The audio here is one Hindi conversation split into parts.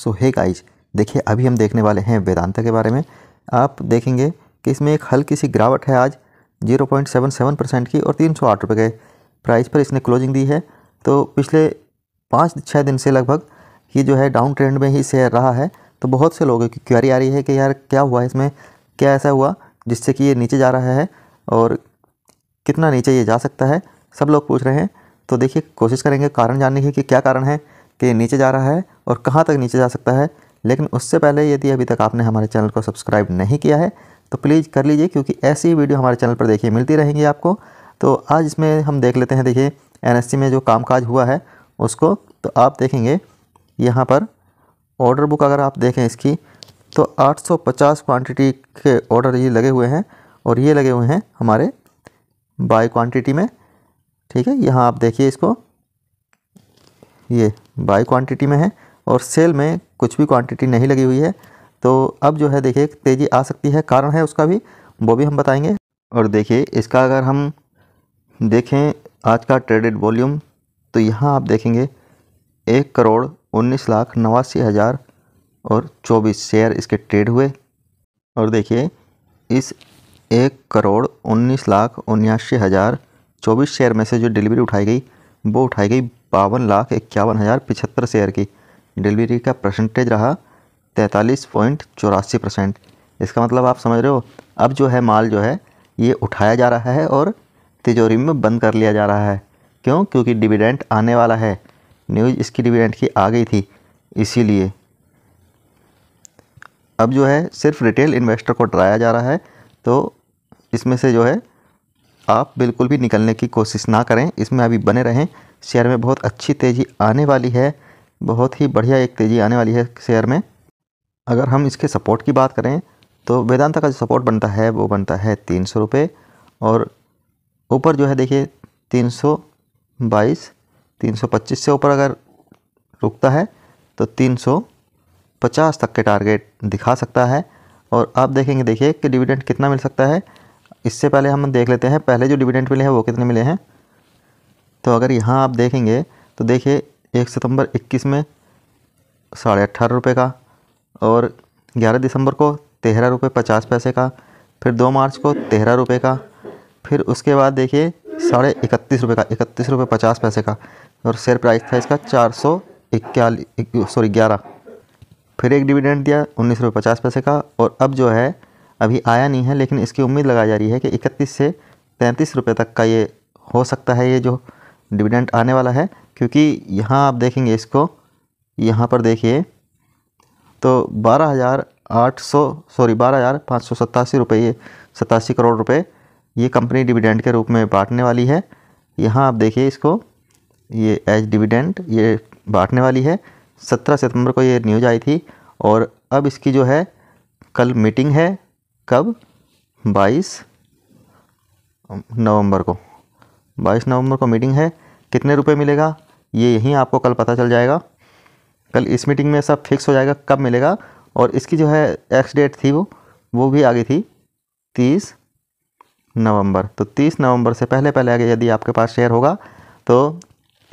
सो हे गाइज देखिए अभी हम देखने वाले हैं वेदांता के बारे में आप देखेंगे कि इसमें एक हल्की सी गिरावट है आज 0.77 परसेंट की और तीन सौ आठ रुपये के प्राइस पर इसने क्लोजिंग दी है तो पिछले पाँच छः दिन से लगभग ये जो है डाउन ट्रेंड में ही शेयर रहा है तो बहुत से लोगों की क्वारी आ रही है कि यार क्या हुआ इसमें क्या ऐसा हुआ जिससे कि ये नीचे जा रहा है और कितना नीचे ये जा सकता है सब लोग पूछ रहे हैं तो देखिए कोशिश करेंगे कारण जानने की कि क्या कारण है कि ये नीचे जा रहा है और कहाँ तक नीचे जा सकता है लेकिन उससे पहले यदि अभी तक आपने हमारे चैनल को सब्सक्राइब नहीं किया है तो प्लीज़ कर लीजिए क्योंकि ऐसी वीडियो हमारे चैनल पर देखिए मिलती रहेंगी आपको तो आज इसमें हम देख लेते हैं देखिए एनएससी में जो कामकाज हुआ है उसको तो आप देखेंगे यहाँ पर ऑर्डर बुक अगर आप देखें इसकी तो 850 क्वांटिटी के ऑर्डर ये लगे हुए हैं और ये लगे हुए हैं हमारे बाय क्वांटिटी में ठीक है यहाँ आप देखिए इसको ये बाई क्वांटिटी में है और सेल में कुछ भी क्वांटिटी नहीं लगी हुई है तो अब जो है देखिए तेज़ी आ सकती है कारण है उसका भी वो भी हम बताएंगे और देखिए इसका अगर हम देखें आज का ट्रेडेड वॉल्यूम तो यहाँ आप देखेंगे एक करोड़ उन्नीस लाख नवासी हज़ार और चौबीस शेयर इसके ट्रेड हुए और देखिए इस एक करोड़ उन्नीस लाख उन्यासी हज़ार चौबीस शेयर में से जो डिलीवरी उठाई गई वो उठाई गई बावन लाख इक्यावन हज़ार पिछहत्तर शेयर की डिलीवरी का परसेंटेज रहा तैंतालीस पॉइंट चौरासी परसेंट इसका मतलब आप समझ रहे हो अब जो है माल जो है ये उठाया जा रहा है और तिजोरी में बंद कर लिया जा रहा है क्यों क्योंकि डिविडेंट आने वाला है न्यूज इसकी डिविडेंट की आ गई थी इसीलिए अब जो है सिर्फ रिटेल इन्वेस्टर को डराया जा रहा है तो इसमें से जो है आप बिल्कुल भी निकलने की कोशिश ना करें इसमें अभी बने रहें शेयर में बहुत अच्छी तेज़ी आने वाली है बहुत ही बढ़िया एक तेज़ी आने वाली है शेयर में अगर हम इसके सपोर्ट की बात करें तो वेदांता का जो सपोर्ट बनता है वो बनता है तीन सौ रुपये और ऊपर जो है देखिए तीन सौ बाईस तीन सौ पच्चीस से ऊपर अगर रुकता है तो तीन सौ पचास तक के टारगेट दिखा सकता है और आप देखेंगे देखिए कि डिविडेंड कितना मिल सकता है इससे पहले हम देख लेते हैं पहले जो डिविडेंड मिले हैं वो कितने मिले हैं तो अगर यहाँ आप देखेंगे तो देखिए एक सितंबर इक्कीस में साढ़े अट्ठारह रुपये का और ग्यारह दिसंबर को तेरह रुपये पचास पैसे का फिर दो मार्च को तेरह रुपये का फिर उसके बाद देखिए साढ़े इकतीस रुपये का इकतीस रुपये पचास पैसे का और शेयर प्राइस था इसका चार सौ सॉरी ग्यारह फिर एक डिविडेंड दिया उन्नीस रुपये पचास पैसे का और अब जो है अभी आया नहीं है लेकिन इसकी उम्मीद लगाई जा रही है कि इकतीस से तैंतीस रुपये तक का ये हो सकता है ये जो डिविडेंट आने वाला है क्योंकि यहाँ आप देखेंगे इसको यहाँ पर देखिए तो बारह हज़ार आठ सौ सॉरी बारह हज़ार पाँच सौ सतासी रुपये सतासी करोड़ रुपए ये कंपनी डिविडेंट के रूप में बांटने वाली है यहाँ आप देखिए इसको ये एज डिविडेंट ये बांटने वाली है सत्रह सितंबर को ये न्यूज आई थी और अब इसकी जो है कल मीटिंग है कब बाईस नवंबर को बाईस नवंबर को मीटिंग है कितने रुपए मिलेगा ये यहीं आपको कल पता चल जाएगा कल इस मीटिंग में सब फिक्स हो जाएगा कब मिलेगा और इसकी जो है एक्स डेट थी वो वो भी आ गई थी तीस नवंबर तो तीस नवंबर से पहले पहले आगे यदि आपके पास शेयर होगा तो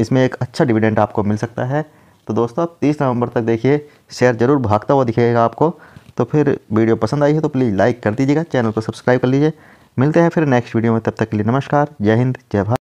इसमें एक अच्छा डिविडेंड आपको मिल सकता है तो दोस्तों आप तीस नवंबर तक देखिए शेयर ज़रूर भागता हुआ दिखेगा आपको तो फिर वीडियो पसंद आई है तो प्लीज़ लाइक कर दीजिएगा चैनल को सब्सक्राइब कर लीजिए मिलते हैं फिर नेक्स्ट वीडियो में तब तक के लिए नमस्कार जय हिंद जय भारत